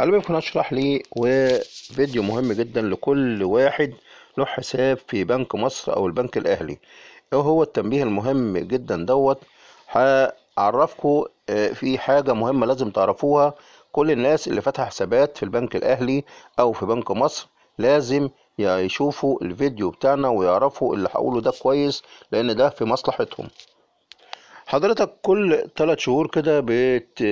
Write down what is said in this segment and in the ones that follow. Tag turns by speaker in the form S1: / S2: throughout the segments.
S1: على باب اشرح لي وفيديو مهم جدا لكل واحد له حساب في بنك مصر او البنك الاهلي ايه هو التنبيه المهم جدا دوت هعرفكم آه، في حاجة مهمة لازم تعرفوها كل الناس اللي فاتحة حسابات في البنك الاهلي او في بنك مصر لازم يشوفوا الفيديو بتاعنا ويعرفوا اللي هقوله ده كويس لان ده في مصلحتهم حضرتك كل ثلاث شهور كده بت...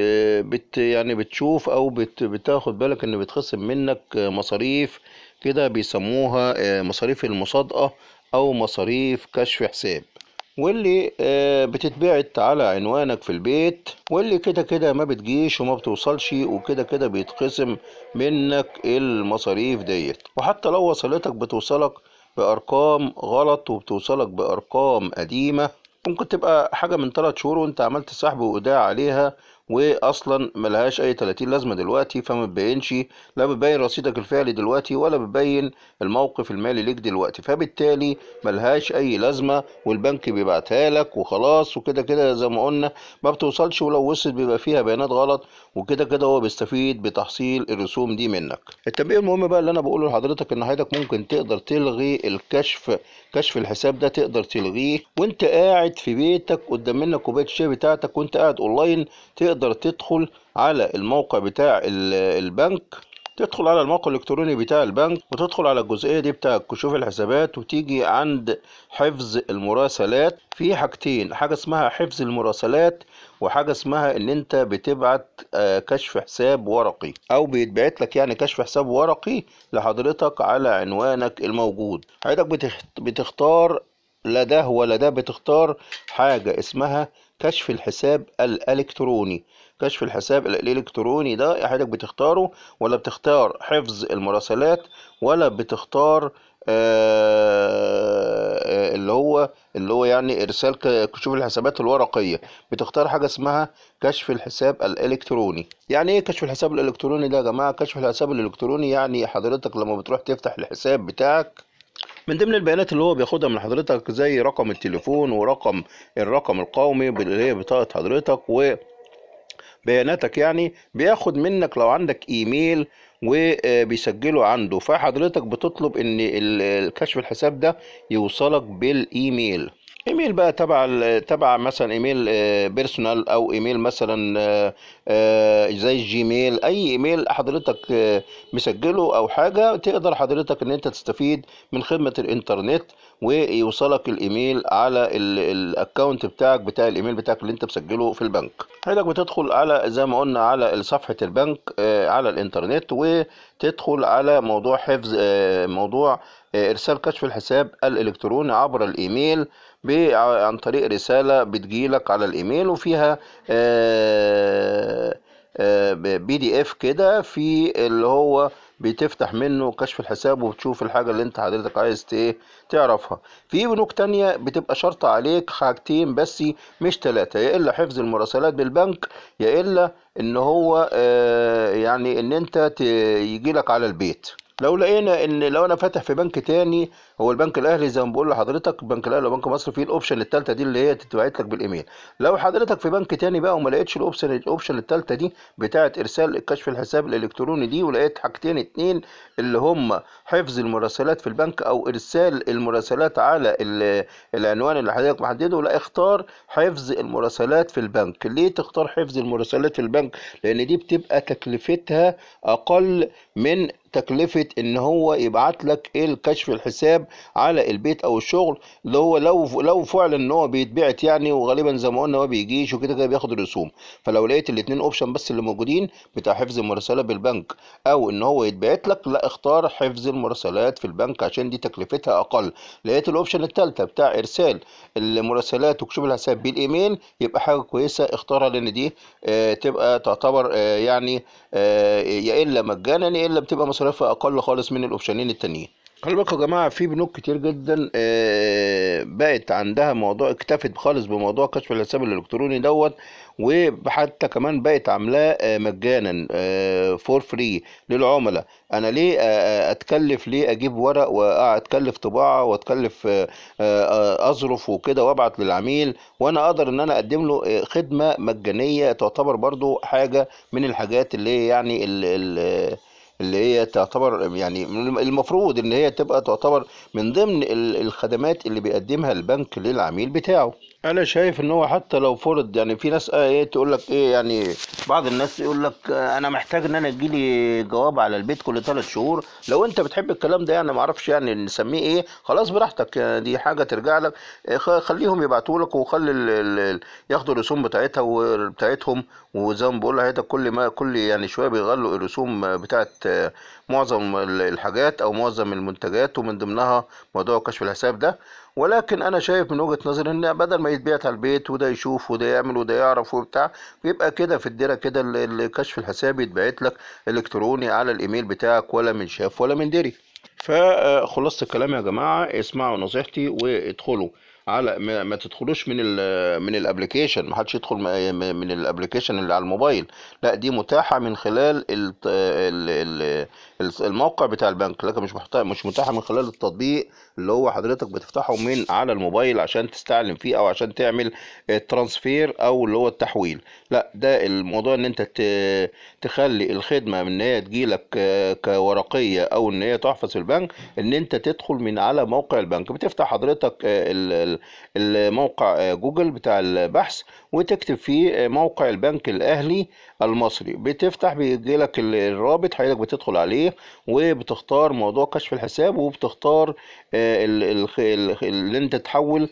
S1: بت يعني بتشوف او بت... بتاخد بالك ان بتخصم منك مصاريف كده بيسموها آه، مصاريف المصادقه او مصاريف كشف حساب واللي آه، بتتبعت على عنوانك في البيت واللي كده كده ما بتجيش وما بتوصلش وكده كده بيتقسم منك المصاريف ديت وحتى لو وصلتك بتوصلك بأرقام غلط وبتوصلك بأرقام قديمة ممكن تبقى حاجة من ثلاث شهور وانت عملت سحب وايداع عليها واصلا ملهاش اي 30 لازمه دلوقتي فما بتبينش لا بتبين رصيدك الفعلي دلوقتي ولا بتبين الموقف المالي ليك دلوقتي فبالتالي ملهاش اي لازمه والبنك بيبعتها لك وخلاص وكده كده زي ما قلنا ما بتوصلش ولو وصلت بيبقى فيها بيانات غلط وكده كده هو بيستفيد بتحصيل الرسوم دي منك التنبيه المهم بقى اللي انا بقوله لحضرتك ان حضرتك ممكن تقدر تلغي الكشف كشف الحساب ده تقدر تلغيه وانت قاعد في بيتك قدام منك كوبايه الشاي بتاعتك وانت قاعد اونلاين تقدر تقدر تدخل على الموقع بتاع البنك تدخل على الموقع الالكتروني بتاع البنك وتدخل على الجزئيه دي بتاع كشوف الحسابات وتيجي عند حفظ المراسلات في حاجتين حاجه اسمها حفظ المراسلات وحاجه اسمها ان انت بتبعت آه، كشف حساب ورقي او بيتبعت لك يعني كشف حساب ورقي لحضرتك على عنوانك الموجود حضرتك بتختار لا ده ولا ده بتختار حاجه اسمها كشف الحساب الالكتروني كشف الحساب الالكتروني ده حضرتك بتختاره ولا بتختار حفظ المراسلات ولا بتختار آه اللي هو اللي هو يعني ارسال كشوف الحسابات الورقيه بتختار حاجه اسمها كشف الحساب الالكتروني يعني ايه كشف الحساب الالكتروني ده يا جماعه كشف الحساب الالكتروني يعني حضرتك لما بتروح تفتح الحساب بتاعك من ضمن البيانات اللي هو بياخدها من حضرتك زي رقم التليفون ورقم الرقم القومي اللي هي بطاقه حضرتك و بياناتك يعني بياخد منك لو عندك ايميل وبيسجله عنده فحضرتك بتطلب ان الكشف الحساب ده يوصلك بالايميل ايميل بقى تبع تبع مثلا ايميل بيرسونال آه، او ايميل مثلا آه، آه، زي الجيميل اي ايميل حضرتك مسجله او حاجه تقدر حضرتك ان انت تستفيد من خدمه الانترنت ويوصلك الايميل على الاكونت بتاعك بتاع الايميل بتاعك اللي انت مسجله في البنك حضرتك بتدخل على زي ما قلنا على صفحه البنك على الانترنت و تدخل على موضوع حفظ آه، موضوع آه، ارسال كشف الحساب الالكتروني عبر الايميل آه، عن طريق رساله بتجيلك على الايميل وفيها بي دي اف كده في اللي هو بتفتح منه كشف الحساب وبتشوف الحاجه اللي انت حضرتك عايز ايه تعرفها في بنوك تانية بتبقى شرط عليك حاجتين بس مش ثلاثه يا الا حفظ المراسلات بالبنك يا الا ان هو آه، يعني ان انت يجي لك على البيت لو لقينا ان لو انا فاتح في بنك تاني هو البنك الاهلي زي ما بقول لحضرتك البنك الاهلي وبنك مصر فيه الاوبشن التالتة دي اللي هي تتبعت لك بالايميل لو حضرتك في بنك تاني بقى وما لقيتش الاوبشن الاوبشن التالتة دي بتاعه ارسال كشف الحساب الالكتروني دي ولقيت حاجتين اتنين اللي هم حفظ المراسلات في البنك او ارسال المراسلات على العنوان اللي حضرتك محدده لا اختار حفظ المراسلات في البنك ليه تختار حفظ المراسلات في البنك لان دي بتبقى تكلفتها اقل من تكلفه ان هو يبعت لك الكشف الحساب على البيت او الشغل اللي هو لو لو فعلا ان هو بيتبعت يعني وغالبا زي ما قلنا ما بيجيش وكده كده بياخد الرسوم فلو لقيت الاثنين اوبشن بس اللي موجودين بتاع حفظ المراسله بالبنك او ان هو يتبعت لك لا اختار حفظ المراسلات في البنك عشان دي تكلفتها اقل لقيت الاوبشن الثالثه بتاع ارسال المراسلات وكشوف الحساب بالايميل يبقى حاجه كويسه اختارها لان دي آه، تبقى تعتبر آه، يعني آه، يا الا مجانا يا الا بتبقى مصاريف تكلفه اقل خالص من الاوبشنين التانيين خلي بالكم يا جماعه في بنوك كتير جدا آه، بقت عندها موضوع اكتفت خالص بموضوع كشف الحساب الالكتروني دوت وحتى كمان بقت عاملاه آه، مجانا فور آه، فري للعملاء انا ليه اتكلف ليه اجيب ورق واتكلف طباعه واتكلف اظرف وكده وابعت للعميل وانا اقدر ان انا اقدم له خدمه مجانيه تعتبر برضو حاجه من الحاجات اللي يعني ال ال اللي هي تعتبر يعني المفروض ان هي تبقى تعتبر من ضمن الخدمات اللي بيقدمها البنك للعميل بتاعه انا شايف ان هو حتى لو فرض يعني في ناس آه، ايه تقول لك ايه يعني بعض الناس يقول لك آه، انا محتاج ان انا يجي لي جواب على البيت كل ثلاث شهور لو انت بتحب الكلام ده يعني ما اعرفش يعني نسميه ايه خلاص براحتك آه، دي حاجه ترجع لك خليهم يبعتوا لك وخلي ياخدوا الرسوم بتاعتها بتاعتهم وزي ما بقول لحضرتك كل ما كل يعني شويه بيغلوا الرسوم بتاعه معظم الحاجات او معظم المنتجات ومن ضمنها موضوع كشف الحساب ده ولكن انا شايف من وجهه نظري ان بدل ما يتبعت على البيت وده يشوف وده يعمل وده يعرف وبتاع يبقى كده في الديره كده الكشف الحساب يتبعت لك الكتروني على الايميل بتاعك ولا من شاف ولا من دري فخلاصه الكلام يا جماعه اسمعوا نصيحتي وادخلوا على ما تدخلوش من الـ من الابلكيشن ما حدش يدخل من الابلكيشن اللي على الموبايل لا دي متاحه من خلال الموقع بتاع البنك لكن مش مش متاحه من خلال التطبيق اللي هو حضرتك بتفتحه من على الموبايل عشان تستعلم فيه او عشان تعمل ترانسفير او اللي هو التحويل لا ده الموضوع ان انت تخلي الخدمه ان هي تجيلك كورقيه او ان هي تحفظ البنك ان انت تدخل من على موقع البنك بتفتح حضرتك آه، الموقع آه، جوجل بتاع البحث وتكتب فيه آه، موقع البنك الاهلي المصري بتفتح بيجي لك الرابط حضرتك بتدخل عليه وبتختار موضوع كشف الحساب وبتختار اللي انت تحول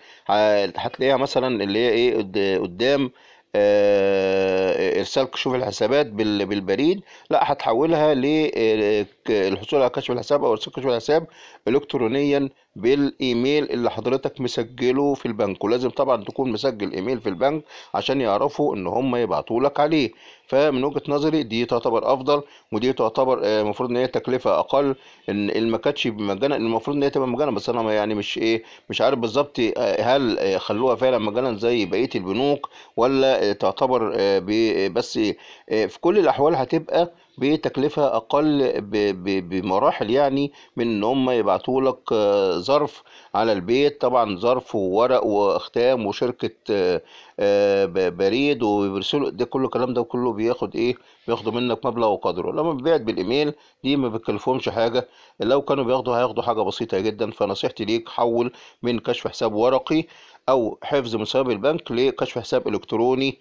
S1: هتلاقيها مثلا اللي هي ايه قدام آه، ارسال كشوف الحسابات بالبريد لا هتحولها للحصول آه، على كشف الحساب او ارسال كشف الحساب الكترونيا بالايميل اللي حضرتك مسجله في البنك ولازم طبعا تكون مسجل ايميل في البنك عشان يعرفوا ان هم يبعتوا لك عليه فمن وجهه نظري دي تعتبر افضل ودي تعتبر آه، المفروض ان هي تكلفه اقل ان ما كانتش مجانا المفروض ان هي تبقى مجانا بس انا يعني مش ايه مش عارف بالظبط آه، هل آه، خلوها فعلا مجانا زي بقيه البنوك ولا تعتبر بس في كل الاحوال هتبقى بتكلفة أقل بمراحل يعني من إن هم يبعتوا لك آه، ظرف على البيت طبعا ظرف وورق وأختام وشركة آه، آه، بريد وبيرسلوا ده كله الكلام ده كله بياخد إيه بياخدوا منك مبلغ وقدره لما بيبعت بالإيميل دي ما بتكلفهمش حاجة لو كانوا بياخدوا هياخدوا حاجة بسيطة جدا فنصيحتي ليك حول من كشف حساب ورقي أو حفظ مسابق البنك لكشف حساب إلكتروني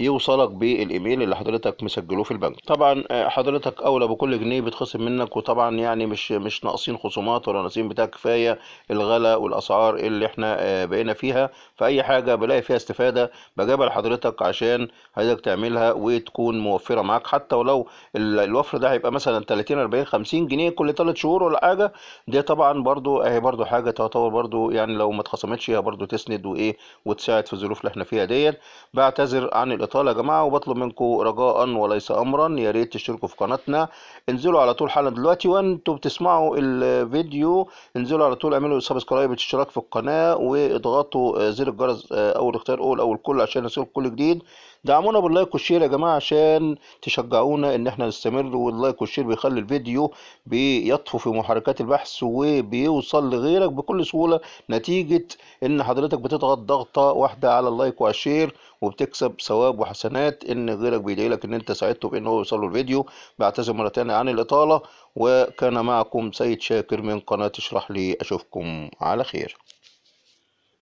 S1: يوصلك بالايميل اللي حضرتك مسجله في البنك طبعا آه، حضرتك اولى بكل جنيه بيتخصم منك وطبعا يعني مش مش ناقصين خصومات ولا ناقصين بتاع كفايه الغلاء والاسعار اللي احنا آه، بقينا فيها فاي حاجه بلاقي فيها استفاده بجيبها لحضرتك عشان حضرتك تعملها وتكون موفره معاك حتى ولو الوفر ده هيبقى مثلا 30 40 50 جنيه كل 3 شهور ولا حاجه دي طبعا برضو اهي آه، برضو حاجه تعتبر برضو يعني لو ما اتخصمتش هي برضو تسند وايه وتساعد في الظروف اللي احنا فيها ديت بعتذر عن الاطاله يا جماعه وبطلب منكم رجاء وليس امرا يا ريت تشتركوا في قناتنا انزلوا على طول حالا دلوقتي وانتوا بتسمعوا الفيديو انزلوا على طول اعملوا سبسكرايب اشتراك في القناه واضغطوا زر الجرس او آه، الاختيار اول او الكل عشان يصلكم كل جديد دعمونا باللايك والشير يا جماعه عشان تشجعونا ان احنا نستمر واللايك والشير بيخلي الفيديو بيطفو في محركات البحث وبيوصل لغيرك بكل سهوله نتيجه ان حضرتك بتضغط ضغطه واحده على اللايك والشير وبتكسب ثواب وحسنات ان غيرك بيدعي لك ان انت ساعدته بان هو يوصل له الفيديو بعتذر مره ثانيه عن الاطاله وكان معكم سيد شاكر من قناه اشرح لي اشوفكم على خير